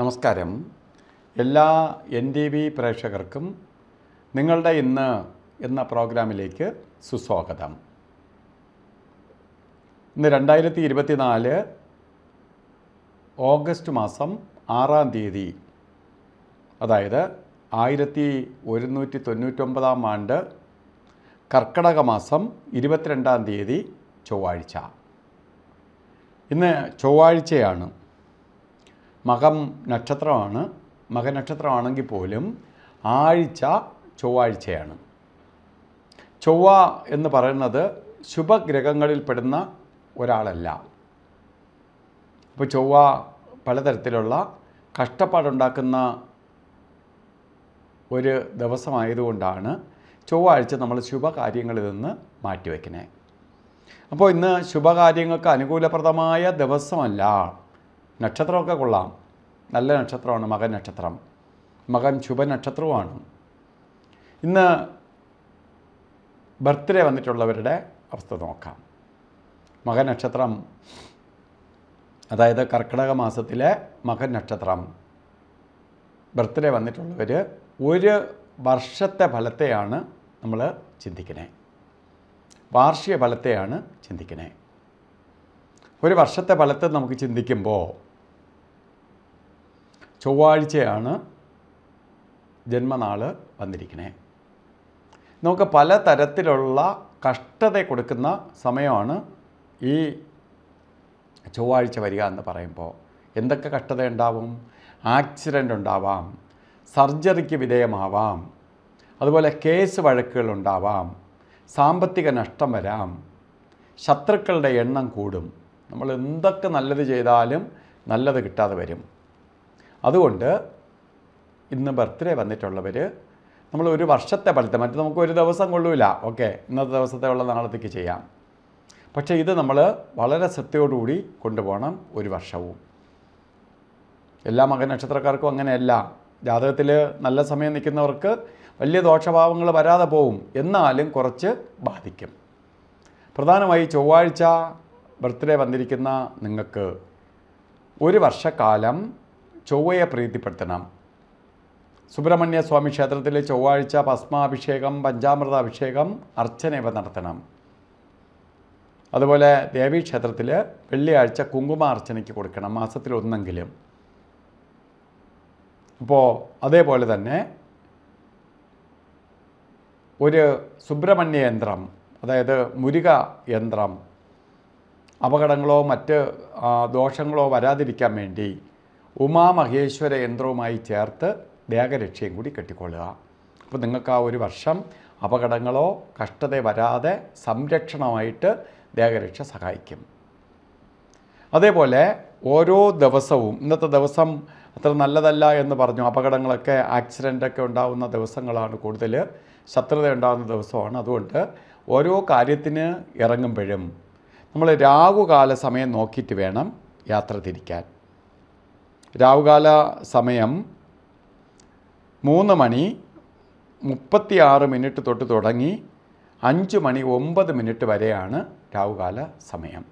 നമസ്കാരം എല്ലാ N T V പ്രേക്ഷകർക്കും നിങ്ങളുടെ ഇന്ന് എന്ന പ്രോഗ്രാമിലേക്ക് സുസ്വാഗതം ഇന്ന് രണ്ടായിരത്തി ഇരുപത്തിനാല് ഓഗസ്റ്റ് മാസം ആറാം തീയതി അതായത് ആയിരത്തി ഒരുന്നൂറ്റി തൊണ്ണൂറ്റൊമ്പതാം ആണ്ട് കർക്കടക മാസം ഇരുപത്തിരണ്ടാം തീയതി ചൊവ്വാഴ്ച ഇന്ന് ചൊവ്വാഴ്ചയാണ് മകം നക്ഷത്രമാണ് മകനക്ഷത്രമാണെങ്കിൽ പോലും ആഴ്ച ചൊവ്വാഴ്ചയാണ് ചൊവ്വ എന്ന് പറയുന്നത് ശുഭഗ്രഹങ്ങളിൽ പെടുന്ന ഒരാളല്ല അപ്പോൾ ചൊവ്വ പലതരത്തിലുള്ള കഷ്ടപ്പാടുണ്ടാക്കുന്ന ഒരു ദിവസമായതുകൊണ്ടാണ് ചൊവ്വാഴ്ച നമ്മൾ ശുഭകാര്യങ്ങളിൽ നിന്ന് മാറ്റിവെക്കുന്നത് അപ്പോൾ ഇന്ന് ശുഭകാര്യങ്ങൾക്ക് അനുകൂലപ്രദമായ ദിവസമല്ല നക്ഷത്രമൊക്കെ കൊള്ളാം നല്ല നക്ഷത്രമാണ് മകൻ നക്ഷത്രം മകൻ ശുഭനക്ഷത്രവുമാണ് ഇന്ന് ബർത്ത്ഡേ വന്നിട്ടുള്ളവരുടെ അവസ്ഥ നോക്കാം മകൻ നക്ഷത്രം അതായത് കർക്കിടക മാസത്തിലെ മകൻ നക്ഷത്രം ബർത്ത്ഡേ വന്നിട്ടുള്ളവർ ഒരു വർഷത്തെ ഫലത്തെയാണ് നമ്മൾ ചിന്തിക്കണേ വാർഷിക ഫലത്തെയാണ് ചിന്തിക്കണേ ഒരു വർഷത്തെ ഫലത്തെ നമുക്ക് ചിന്തിക്കുമ്പോൾ ചൊവ്വാഴ്ചയാണ് ജന്മനാൾ വന്നിരിക്കുന്നത് നമുക്ക് പല തരത്തിലുള്ള കഷ്ടത കൊടുക്കുന്ന സമയമാണ് ഈ ചൊവ്വാഴ്ച വരിക എന്ന് പറയുമ്പോൾ എന്തൊക്കെ കഷ്ടത ഉണ്ടാവും ആക്സിഡൻ്റ് ഉണ്ടാവാം സർജറിക്ക് വിധേയമാവാം അതുപോലെ കേസ് വഴക്കുകൾ ഉണ്ടാവാം സാമ്പത്തിക നഷ്ടം വരാം ശത്രുക്കളുടെ എണ്ണം കൂടും നമ്മൾ എന്തൊക്കെ നല്ലത് ചെയ്താലും നല്ലത് കിട്ടാതെ വരും അതുകൊണ്ട് ഇന്ന് ബർത്ത്ഡേ വന്നിട്ടുള്ളവർ നമ്മൾ ഒരു വർഷത്തെ പഠിത്തം മറ്റു നമുക്ക് ഒരു ദിവസം കൊള്ളൂല ഓക്കെ ഇന്നത്തെ ദിവസത്തെ ഉള്ള നാളത്തേക്ക് ചെയ്യാം പക്ഷേ ഇത് നമ്മൾ വളരെ ശ്രദ്ധയോടുകൂടി കൊണ്ടുപോകണം ഒരു വർഷവും എല്ലാ മകൻ നക്ഷത്രക്കാർക്കും അങ്ങനെയല്ല ജാതകത്തിൽ നല്ല സമയം നിൽക്കുന്നവർക്ക് വലിയ ദോഷഭാവങ്ങൾ വരാതെ പോവും എന്നാലും കുറച്ച് ബാധിക്കും പ്രധാനമായി ചൊവ്വാഴ്ച ബർത്ത്ഡേ വന്നിരിക്കുന്ന നിങ്ങൾക്ക് ഒരു വർഷക്കാലം ചൊവ്വയെ പ്രീതിപ്പെടുത്തണം സുബ്രഹ്മണ്യ സ്വാമി ക്ഷേത്രത്തിലെ ചൊവ്വാഴ്ച ഭസ്മാഭിഷേകം പഞ്ചാമൃത അഭിഷേകം ഇവ നടത്തണം അതുപോലെ ദേവീക്ഷേത്രത്തിൽ വെള്ളിയാഴ്ച കുങ്കുമ അർച്ചനയ്ക്ക് കൊടുക്കണം മാസത്തിൽ ഒന്നെങ്കിലും അപ്പോൾ അതേപോലെ തന്നെ ഒരു സുബ്രഹ്മണ്യ യന്ത്രം അതായത് മുരുക യന്ത്രം അപകടങ്ങളോ മറ്റ് ദോഷങ്ങളോ വരാതിരിക്കാൻ വേണ്ടി ഉമാമഹേശ്വര യന്ത്രവുമായി ചേർത്ത് ദേഹരക്ഷയും കൂടി കെട്ടിക്കൊള്ളുക അപ്പോൾ നിങ്ങൾക്ക് ആ ഒരു വർഷം അപകടങ്ങളോ കഷ്ടത വരാതെ സംരക്ഷണമായിട്ട് ദേഹരക്ഷ സഹായിക്കും അതേപോലെ ഓരോ ദിവസവും ഇന്നത്തെ ദിവസം അത്ര നല്ലതല്ല എന്ന് പറഞ്ഞു അപകടങ്ങളൊക്കെ ആക്സിഡൻ്റൊക്കെ ഉണ്ടാകുന്ന ദിവസങ്ങളാണ് കൂടുതൽ ശത്രുത ഉണ്ടാകുന്ന ദിവസമാണ് അതുകൊണ്ട് ഓരോ കാര്യത്തിന് ഇറങ്ങുമ്പോഴും നമ്മൾ രാഹുകാല സമയം നോക്കിയിട്ട് വേണം യാത്ര തിരിക്കാൻ രാഹുകാല സമയം മൂന്ന് മണി മുപ്പത്തിയാറ് മിനിറ്റ് തൊട്ട് തുടങ്ങി അഞ്ച് മണി ഒമ്പത് മിനിറ്റ് വരെയാണ് രാഹുകാല സമയം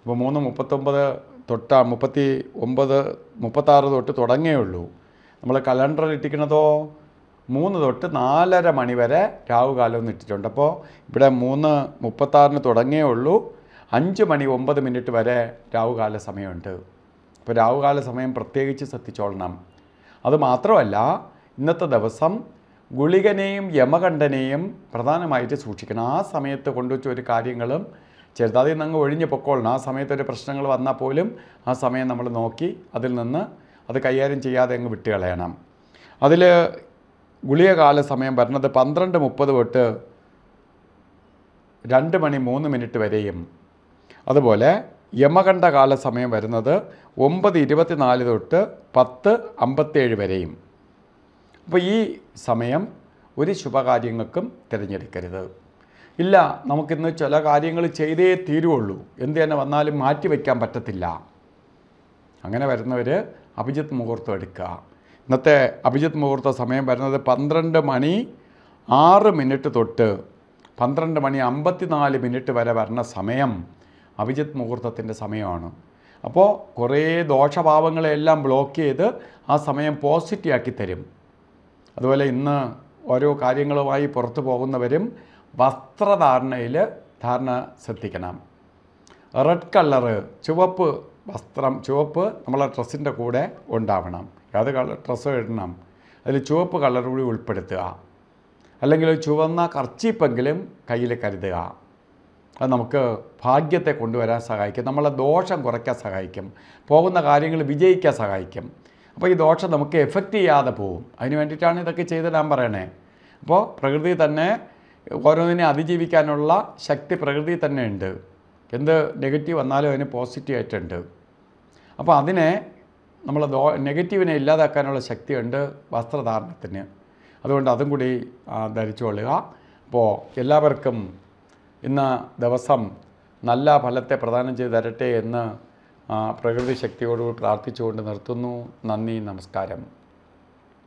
ഇപ്പോൾ മൂന്ന് മുപ്പത്തൊമ്പത് തൊട്ട മുപ്പത്തി ഒമ്പത് മുപ്പത്താറ് തൊട്ട് തുടങ്ങേ ഉള്ളൂ നമ്മൾ കലണ്ടറിൽ ഇട്ടിക്കണതോ മൂന്ന് തൊട്ട് നാലര മണി വരെ രാഹുകാലം ഒന്ന് ഇട്ടിട്ടുണ്ട് അപ്പോൾ ഇവിടെ മൂന്ന് മുപ്പത്താറിന് തുടങ്ങേ ഉള്ളൂ അഞ്ച് മണി ഒമ്പത് മിനിറ്റ് വരെ രാഹുകാല സമയമുണ്ട് അപ്പോൾ രാഹുകാല സമയം പ്രത്യേകിച്ച് ശ്രദ്ധിച്ചോളണം അതുമാത്രമല്ല ഇന്നത്തെ ദിവസം ഗുളികനെയും യമകണ്ഠനെയും പ്രധാനമായിട്ട് സൂക്ഷിക്കണം ആ സമയത്ത് കൊണ്ടുവച്ച ഒരു കാര്യങ്ങളും ചെറുതാതെ അങ്ങ് ഒഴിഞ്ഞു പൊക്കോളണം ആ സമയത്ത് ഒരു പ്രശ്നങ്ങൾ വന്നാൽ പോലും ആ സമയം നമ്മൾ നോക്കി അതിൽ നിന്ന് അത് കൈകാര്യം ചെയ്യാതെ അങ്ങ് വിട്ടുകളയണം കളയണം അതിൽ ഗുളികകാല സമയം വരുന്നത് പന്ത്രണ്ട് മുപ്പത് തൊട്ട് രണ്ട് മണി മൂന്ന് മിനിറ്റ് വരെയും അതുപോലെ യമകണ്ഠകാല സമയം വരുന്നത് ഒമ്പത് ഇരുപത്തിനാല് തൊട്ട് പത്ത് അമ്പത്തേഴ് വരെയും അപ്പോൾ ഈ സമയം ഒരു ശുഭകാര്യങ്ങൾക്കും തിരഞ്ഞെടുക്കരുത് ഇല്ല നമുക്കിന്ന് ചില കാര്യങ്ങൾ ചെയ്തേ തീരുള്ളൂ എന്ത് തന്നെ വന്നാലും മാറ്റി വയ്ക്കാൻ പറ്റത്തില്ല അങ്ങനെ വരുന്നവർ അഭിജിത്ത് മുഹൂർത്തം എടുക്കുക ഇന്നത്തെ അഭിജിത്ത് മുഹൂർത്ത സമയം വരുന്നത് പന്ത്രണ്ട് മണി ആറ് മിനിറ്റ് തൊട്ട് പന്ത്രണ്ട് മണി അമ്പത്തിനാല് മിനിറ്റ് വരെ വരുന്ന സമയം അഭിജിത് മുഹൂർത്തത്തിൻ്റെ സമയമാണ് അപ്പോൾ കുറേ ദോഷഭാവങ്ങളെല്ലാം ബ്ലോക്ക് ചെയ്ത് ആ സമയം പോസിറ്റീവാക്കി തരും അതുപോലെ ഇന്ന് ഓരോ കാര്യങ്ങളുമായി പുറത്തു പോകുന്നവരും വസ്ത്രധാരണയിൽ ധാരണ ശ്രദ്ധിക്കണം റെഡ് കളറ് ചുവപ്പ് വസ്ത്രം ചുവപ്പ് നമ്മളെ ഡ്രസ്സിൻ്റെ കൂടെ ഉണ്ടാവണം ഏത് കളർ ഡ്രസ്സ് ഇടണം അതിൽ ചുവപ്പ് കളർ കൂടി ഉൾപ്പെടുത്തുക അല്ലെങ്കിൽ ചുവന്ന കർച്ചീപ്പെങ്കിലും കയ്യിൽ കരുതുക അത് നമുക്ക് ഭാഗ്യത്തെ കൊണ്ടുവരാൻ സഹായിക്കും നമ്മളെ ദോഷം കുറയ്ക്കാൻ സഹായിക്കും പോകുന്ന കാര്യങ്ങൾ വിജയിക്കാൻ സഹായിക്കും അപ്പോൾ ഈ ദോഷം നമുക്ക് എഫക്റ്റ് ചെയ്യാതെ പോകും അതിന് വേണ്ടിയിട്ടാണ് ഇതൊക്കെ ചെയ്തിടാൻ പറയണേ അപ്പോൾ പ്രകൃതി തന്നെ ഓരോന്നിനെ അതിജീവിക്കാനുള്ള ശക്തി പ്രകൃതി തന്നെ ഉണ്ട് എന്ത് നെഗറ്റീവ് വന്നാലും അതിന് പോസിറ്റീവായിട്ടുണ്ട് അപ്പോൾ അതിനെ നമ്മൾ ദോ നെഗറ്റീവിനെ ഇല്ലാതാക്കാനുള്ള ശക്തിയുണ്ട് വസ്ത്രധാരണത്തിന് അതുകൊണ്ട് അതും കൂടി ധരിച്ചു കൊള്ളുക അപ്പോൾ എല്ലാവർക്കും ഇന്ന് ദിവസം നല്ല ഫലത്തെ പ്രദാനം ചെയ്ത് തരട്ടെ എന്ന് പ്രകൃതി ശക്തിയോട് പ്രാർത്ഥിച്ചുകൊണ്ട് നിർത്തുന്നു നന്ദി നമസ്കാരം